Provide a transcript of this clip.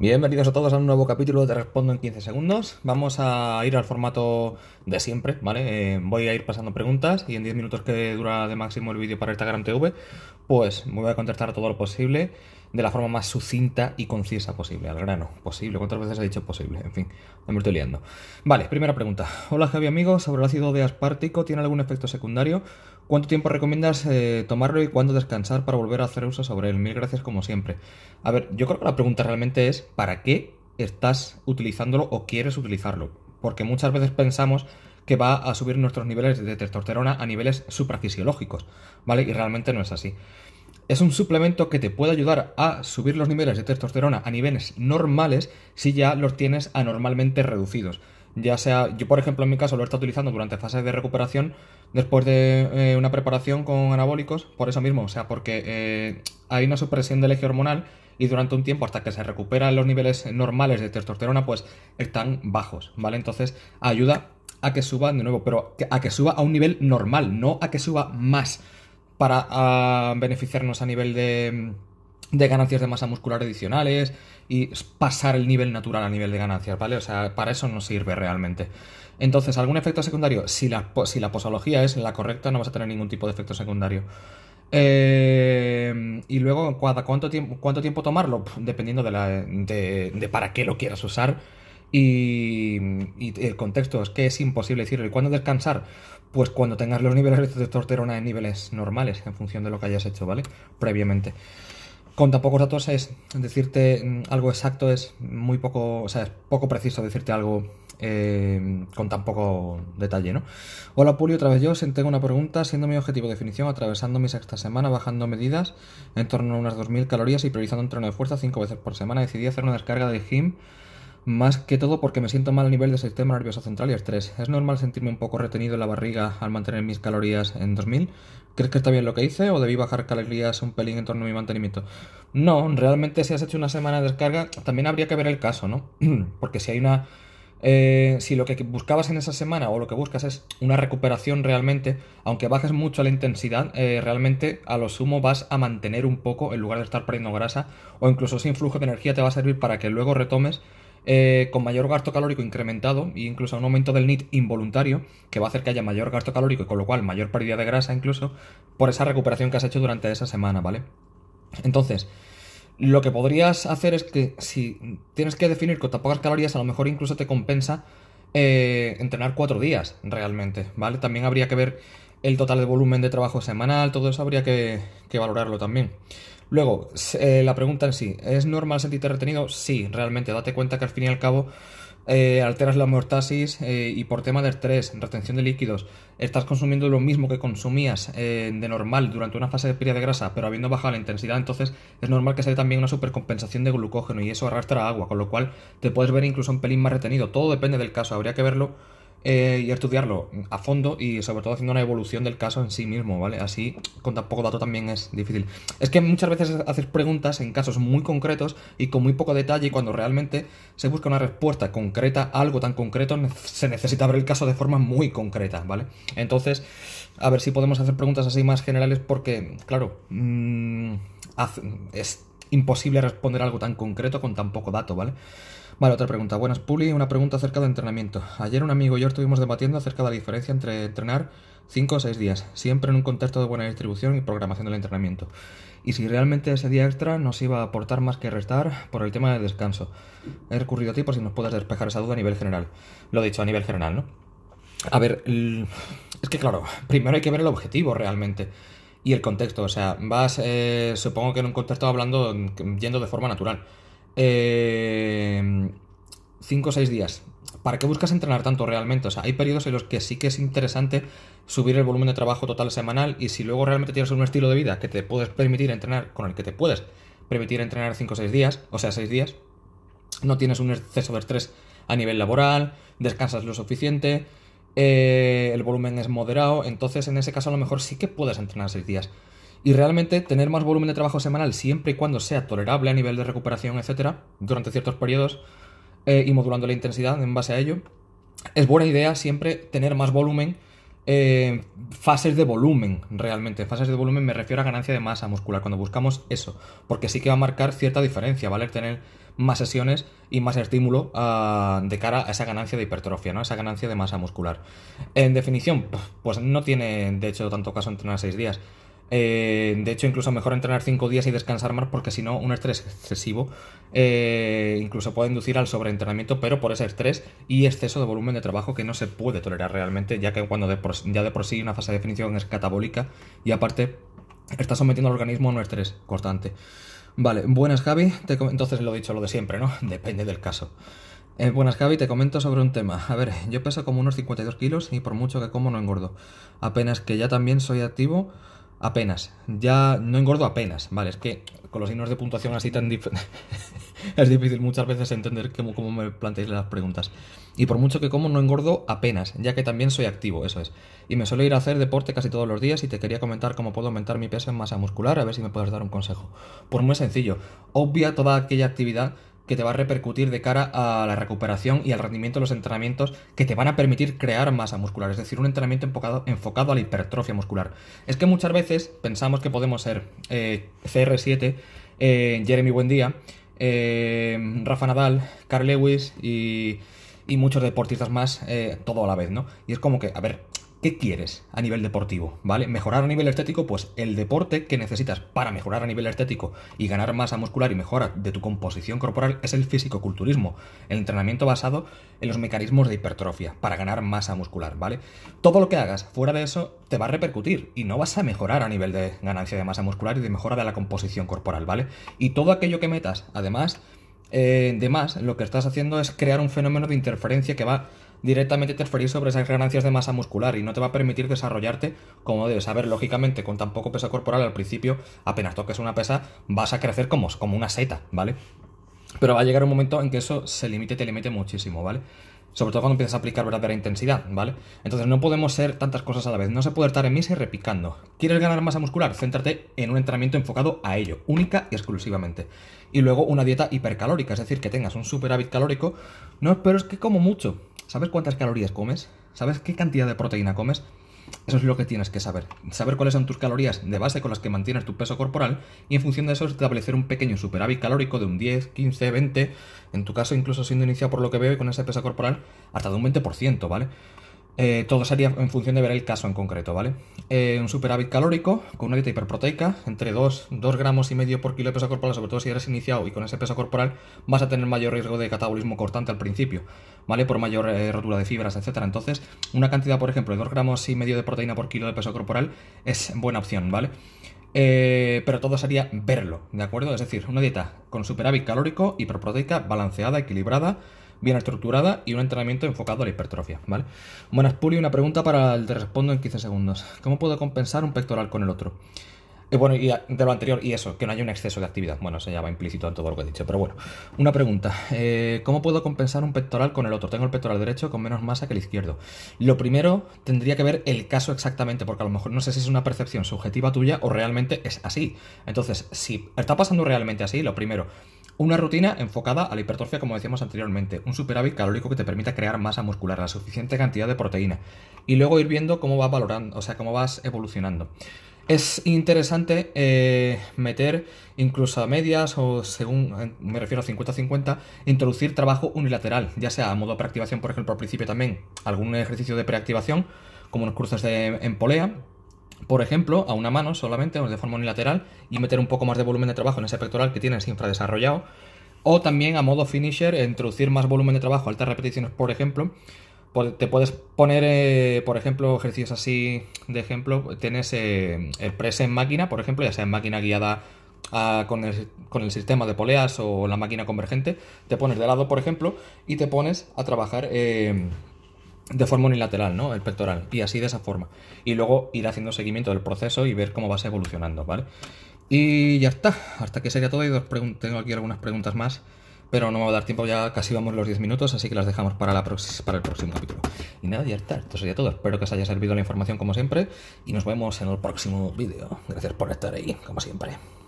Bienvenidos a todos a un nuevo capítulo Te Respondo en 15 segundos. Vamos a ir al formato de siempre, ¿vale? Eh, voy a ir pasando preguntas y en 10 minutos que dura de máximo el vídeo para Instagram TV, pues me voy a contestar todo lo posible de la forma más sucinta y concisa posible, al grano, posible. ¿Cuántas veces he dicho posible? En fin, me estoy liando. Vale, primera pregunta. Hola Javi amigos, ¿sobre el ácido de aspartico tiene algún efecto secundario? ¿Cuánto tiempo recomiendas eh, tomarlo y cuándo descansar para volver a hacer uso sobre él? Mil gracias como siempre. A ver, yo creo que la pregunta realmente es ¿para qué estás utilizándolo o quieres utilizarlo? Porque muchas veces pensamos que va a subir nuestros niveles de testosterona a niveles suprafisiológicos, ¿vale? Y realmente no es así. Es un suplemento que te puede ayudar a subir los niveles de testosterona a niveles normales si ya los tienes anormalmente reducidos ya sea, yo por ejemplo en mi caso lo he estado utilizando durante fases de recuperación después de eh, una preparación con anabólicos, por eso mismo, o sea, porque eh, hay una supresión del eje hormonal y durante un tiempo hasta que se recuperan los niveles normales de testosterona pues están bajos, ¿vale? Entonces ayuda a que suba de nuevo, pero a que suba a un nivel normal, no a que suba más para ah, beneficiarnos a nivel de de ganancias de masa muscular adicionales y pasar el nivel natural a nivel de ganancias, ¿vale? O sea, para eso no sirve realmente. Entonces, ¿algún efecto secundario? Si la, posología es la correcta, no vas a tener ningún tipo de efecto secundario. Eh, y luego, ¿cuánto tiempo, tomarlo? Dependiendo de, para qué lo quieras usar. Y, y, el contexto es que es imposible decirlo. ¿Y cuándo descansar? Pues cuando tengas los niveles de testosterona en niveles normales, en función de lo que hayas hecho, ¿vale? Previamente con tan pocos datos es decirte mm, algo exacto es muy poco, o sea, es poco preciso decirte algo eh, con tan poco detalle, ¿no? Hola Pulio, otra vez yo, tengo una pregunta, siendo mi objetivo de definición, atravesando mi sexta semana, bajando medidas en torno a unas 2.000 calorías y priorizando un entreno de fuerza cinco veces por semana, decidí hacer una descarga de gym más que todo porque me siento mal a nivel del sistema nervioso central y estrés. ¿Es normal sentirme un poco retenido en la barriga al mantener mis calorías en 2000? ¿Crees que está bien lo que hice o debí bajar calorías un pelín en torno a mi mantenimiento? No, realmente si has hecho una semana de descarga, también habría que ver el caso, ¿no? Porque si hay una... Eh, si lo que buscabas en esa semana o lo que buscas es una recuperación realmente, aunque bajes mucho la intensidad, eh, realmente a lo sumo vas a mantener un poco en lugar de estar perdiendo grasa o incluso ese flujo de energía te va a servir para que luego retomes eh, con mayor gasto calórico incrementado e incluso un aumento del NIT involuntario, que va a hacer que haya mayor gasto calórico y con lo cual mayor pérdida de grasa incluso, por esa recuperación que has hecho durante esa semana, ¿vale? Entonces, lo que podrías hacer es que si tienes que definir con tan pocas calorías, a lo mejor incluso te compensa eh, entrenar cuatro días realmente, ¿vale? También habría que ver el total de volumen de trabajo semanal, todo eso habría que valorarlo también. Luego, eh, la pregunta en sí, ¿es normal sentirte retenido? Sí, realmente, date cuenta que al fin y al cabo eh, alteras la amortasis eh, y por tema de estrés, retención de líquidos, estás consumiendo lo mismo que consumías de normal durante una fase de pérdida de grasa, pero habiendo bajado la intensidad, entonces es normal que se dé también una supercompensación de glucógeno y eso arrastra agua, con lo cual te puedes ver incluso un pelín más retenido. Todo depende del caso, habría que verlo eh, y estudiarlo a fondo y sobre todo haciendo una evolución del caso en sí mismo, ¿vale? Así con tan poco dato también es difícil. Es que muchas veces haces preguntas en casos muy concretos y con muy poco detalle y cuando realmente se busca una respuesta concreta algo tan concreto se necesita ver el caso de forma muy concreta, ¿vale? Entonces, a ver si podemos hacer preguntas así más generales porque, claro, mm, es imposible responder algo tan concreto con tan poco dato, ¿vale? Vale, otra pregunta. Buenas, Puli. Una pregunta acerca de entrenamiento. Ayer un amigo y yo estuvimos debatiendo acerca de la diferencia entre entrenar 5 o 6 días, siempre en un contexto de buena distribución y programación del entrenamiento. Y si realmente ese día extra nos iba a aportar más que restar por el tema del descanso. He recurrido a ti por si nos puedes despejar esa duda a nivel general. Lo he dicho, a nivel general, ¿no? A ver, es que claro, primero hay que ver el objetivo realmente y el contexto. O sea, vas, eh, supongo que en un contexto hablando, yendo de forma natural. Eh, cinco o seis días. ¿Para qué buscas entrenar tanto realmente? O sea, hay periodos en los que sí que es interesante subir el volumen de trabajo total semanal y si luego realmente tienes un estilo de vida que te puedes permitir entrenar, con el que te puedes permitir entrenar 5 o 6 días, o sea, seis días, no tienes un exceso de estrés a nivel laboral, descansas lo suficiente, eh, el volumen es moderado, entonces en ese caso a lo mejor sí que puedes entrenar seis días. Y realmente tener más volumen de trabajo semanal siempre y cuando sea tolerable a nivel de recuperación, etcétera, durante ciertos periodos eh, y modulando la intensidad en base a ello, es buena idea siempre tener más volumen, eh, fases de volumen realmente. Fases de volumen me refiero a ganancia de masa muscular, cuando buscamos eso, porque sí que va a marcar cierta diferencia, ¿vale? Tener más sesiones y más estímulo ah, de cara a esa ganancia de hipertrofia, ¿no? Esa ganancia de masa muscular. En definición, pues no tiene de hecho tanto caso entrenar seis días. Eh, de hecho, incluso mejor entrenar 5 días y descansar más porque si no, un estrés excesivo eh, incluso puede inducir al sobreentrenamiento, pero por ese estrés y exceso de volumen de trabajo que no se puede tolerar realmente, ya que cuando ya de por sí una fase de definición es catabólica y aparte está sometiendo al organismo a un estrés constante. Vale, buenas Javi, entonces lo he dicho lo de siempre, ¿no? Depende del caso. Eh, buenas Javi, te comento sobre un tema. A ver, yo peso como unos 52 kilos y por mucho que como no engordo. Apenas que ya también soy activo, Apenas. Ya no engordo apenas, ¿vale? Es que con los signos de puntuación así tan diferentes es difícil muchas veces entender cómo, me planteáis las preguntas. Y por mucho que como, no engordo apenas, ya que también soy activo, eso es. Y me suelo ir a hacer deporte casi todos los días y te quería comentar cómo puedo aumentar mi peso en masa muscular, a ver si me puedes dar un consejo. Por pues muy sencillo, obvia toda aquella actividad que te va a repercutir de cara a la recuperación y al rendimiento de los entrenamientos que te van a permitir crear masa muscular, es decir, un entrenamiento enfocado, enfocado a la hipertrofia muscular. Es que muchas veces pensamos que podemos ser eh, CR7, eh, Jeremy Buendía, eh, Rafa Nadal, Carl Lewis y, y muchos deportistas más, todo a la vez, ¿no? Y es como que, a ver, ¿Qué quieres a nivel deportivo? ¿Vale? Mejorar a nivel estético, pues el deporte que necesitas para mejorar a nivel estético y ganar masa muscular y mejora de tu composición corporal es el físico-culturismo, el entrenamiento basado en los mecanismos de hipertrofia para ganar masa muscular, ¿vale? Todo lo que hagas fuera de eso te va a repercutir y no vas a mejorar a nivel de ganancia de masa muscular y de mejora de la composición corporal, ¿vale? Y todo aquello que metas, además, eh, de más, lo que estás haciendo es crear un fenómeno de interferencia que va directamente interferir sobre esas ganancias de masa muscular y no te va a permitir desarrollarte como debes. saber lógicamente, con tan poco peso corporal al principio, apenas toques una pesa, vas a crecer como, como una seta, ¿vale? Pero va a llegar un momento en que eso se limite, te limite muchísimo, ¿vale? sobre todo cuando empiezas a aplicar verdadera intensidad, ¿vale? Entonces no podemos ser tantas cosas a la vez, no se puede estar en misa y repicando. ¿Quieres ganar masa muscular? Céntrate en un entrenamiento enfocado a ello, única y exclusivamente. Y luego una dieta hipercalórica, es decir, que tengas un superávit calórico, no pero es que como mucho, ¿Sabes cuántas calorías comes? ¿Sabes qué cantidad de proteína comes? Eso es lo que tienes que saber. Saber cuáles son tus calorías de base con las que mantienes tu peso corporal y en función de eso establecer un pequeño superávit calórico de un 10, 15, 20, en tu caso incluso siendo iniciado por lo que veo con ese peso corporal hasta de un 20%, ¿vale? Eh, todo sería en función de ver el caso en concreto, ¿vale? Eh, un superávit calórico con una dieta hiperproteica, entre 2, gramos y medio por kilo de peso corporal, sobre todo si eres iniciado y con ese peso corporal, vas a tener mayor riesgo de catabolismo cortante al principio, ¿vale? Por mayor eh, rotura de fibras, etcétera. Entonces, una cantidad, por ejemplo, de 2 gramos y medio de proteína por kilo de peso corporal es buena opción, ¿vale? pero todo sería verlo, ¿de acuerdo? Es decir, una dieta con superávit calórico, hiperproteica, balanceada, equilibrada, bien estructurada y un entrenamiento enfocado a la hipertrofia, ¿vale? Buenas, Puli, una pregunta para el te respondo en 15 segundos. ¿Cómo puedo compensar un pectoral con el otro? Eh, bueno, y de lo anterior, y eso, que no haya un exceso de actividad. Bueno, se llama implícito en todo lo que he dicho, pero bueno. Una pregunta. Eh, ¿Cómo puedo compensar un pectoral con el otro? Tengo el pectoral derecho con menos masa que el izquierdo. Lo primero tendría que ver el caso exactamente, porque a lo mejor no sé si es una percepción subjetiva tuya o realmente es así. Entonces, si está pasando realmente así, lo primero, una rutina enfocada a la hipertrofia, como decíamos anteriormente, un superávit calórico que te permita crear masa muscular, la suficiente cantidad de proteína, y luego ir viendo cómo vas valorando, o sea, cómo vas evolucionando. Es interesante eh, meter incluso a medias o según eh, me refiero a 50-50, introducir trabajo unilateral, ya sea a modo preactivación, por ejemplo, al principio también algún ejercicio de preactivación, como unos cruces de, en polea, por ejemplo, a una mano solamente, o de forma unilateral, y meter un poco más de volumen de trabajo en ese pectoral que tienes infradesarrollado. O también a modo finisher, introducir más volumen de trabajo, altas repeticiones, por ejemplo. Te puedes poner, eh, por ejemplo, ejercicios así de ejemplo. Tienes eh, el press en máquina, por ejemplo, ya sea en máquina guiada ah, con, el, sistema de poleas o la máquina convergente. Te pones de lado, por ejemplo, y te pones a trabajar. Eh, de forma unilateral, ¿no? El pectoral, y así de esa forma. Y luego ir haciendo seguimiento del proceso y ver cómo vas evolucionando, ¿vale? Y ya está, hasta que sería todo. Y tengo aquí algunas preguntas más, pero no me va a dar tiempo, ya casi vamos los 10 minutos, así que las dejamos para, la para el próximo capítulo. Y nada, ya está, esto sería todo. Espero que os haya servido la información como siempre, y nos vemos en el próximo vídeo. Gracias por estar ahí, como siempre.